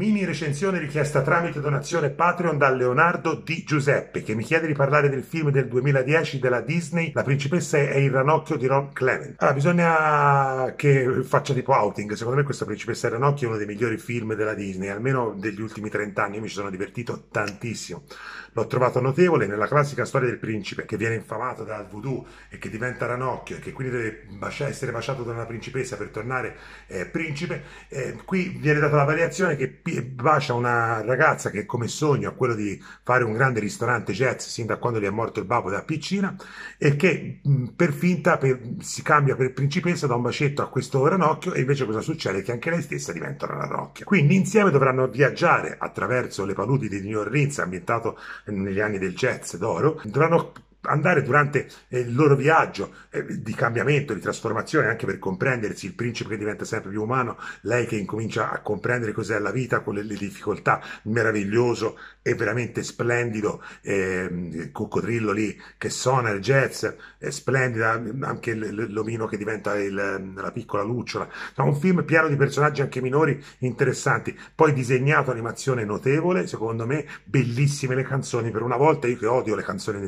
Mini recensione richiesta tramite donazione Patreon da Leonardo Di Giuseppe che mi chiede di parlare del film del 2010 della Disney La principessa è il ranocchio di Ron Clement. Allora, bisogna che faccia tipo outing. Secondo me questa principessa è il ranocchio è uno dei migliori film della Disney, almeno degli ultimi 30 anni. Io mi ci sono divertito tantissimo. L'ho trovato notevole nella classica storia del principe che viene infamato dal voodoo e che diventa ranocchio e che quindi deve bacia- essere baciato da una principessa per tornare eh, principe. Eh, qui viene data la variazione che bacia una ragazza che come sogno ha quello di fare un grande ristorante jazz sin da quando gli è morto il babbo da piccina e che mm, per finta per, si cambia per principessa da un bacetto a questo ranocchio e invece cosa succede? Che anche lei stessa diventa una ranocchia. Quindi insieme dovranno viaggiare attraverso le paludi di New Orleans ambientato negli anni del jazz d'oro, dovranno andare durante eh, il loro viaggio eh, di cambiamento, di trasformazione, anche per comprendersi, il principe che diventa sempre più umano, lei che incomincia a comprendere cos'è la vita con le, le difficoltà, meraviglioso e veramente splendido eh, coccodrillo lì che suona il jazz, è splendida anche l'omino che diventa il, la piccola lucciola, no, un film pieno di personaggi anche minori interessanti, poi disegnato animazione notevole, secondo me bellissime le canzoni, per una volta io che odio le canzoni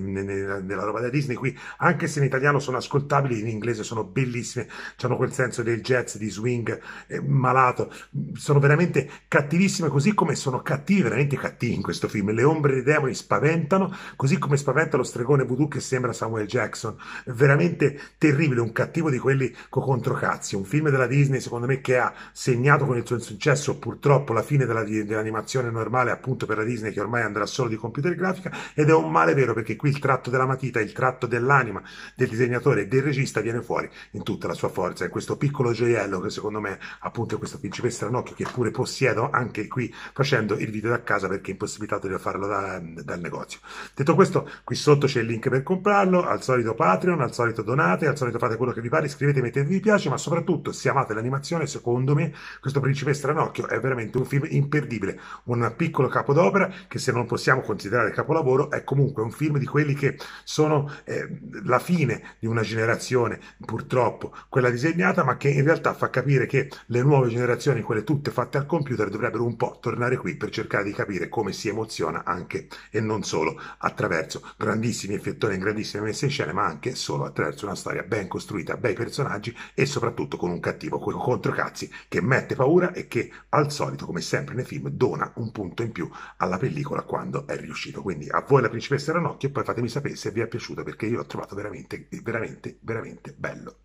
della roba da Disney qui, anche se in italiano sono ascoltabili, in inglese sono bellissime, hanno quel senso del jazz, di swing eh, malato, sono veramente cattivissime, così come sono cattivi, veramente cattivi in questo film. Le ombre dei demoni spaventano, così come spaventa lo stregone voodoo che sembra Samuel Jackson, veramente terribile, un cattivo di quelli co controcazzi, un film della Disney secondo me che ha segnato con il suo successo purtroppo la fine della, dell'animazione normale appunto per la Disney che ormai andrà solo di computer grafica ed è un male vero perché qui il tratto della matita il tratto dell'anima del disegnatore e del regista viene fuori in tutta la sua forza. E questo piccolo gioiello che secondo me appunto è questo principessa Ranocchio che pure possiedo anche qui facendo il video da casa perché è impossibilitato di farlo da, dal negozio. Detto questo, qui sotto c'è il link per comprarlo, al solito Patreon, al solito donate, al solito fate quello che vi pare, iscrivete, mettete mi piace, ma soprattutto se amate l'animazione, secondo me questo principessa Ranocchio è veramente un film imperdibile, un piccolo capodopera che se non possiamo considerare capolavoro è comunque un film di quelli che sono eh, la fine di una generazione, purtroppo, quella disegnata, ma che in realtà fa capire che le nuove generazioni, quelle tutte fatte al computer, dovrebbero un po' tornare qui per cercare di capire come si emoziona anche e non solo attraverso grandissimi effettori e grandissime messe in scena, ma anche solo attraverso una storia ben costruita, bei personaggi e soprattutto con un cattivo quello contro cazzi che mette paura e che al solito, come sempre nei film, dona un punto in più alla pellicola quando è riuscito. Quindi a voi la principessa Ranocchio e poi fatemi sapere se vi è piaciuto perché io l'ho trovato veramente, veramente, veramente bello.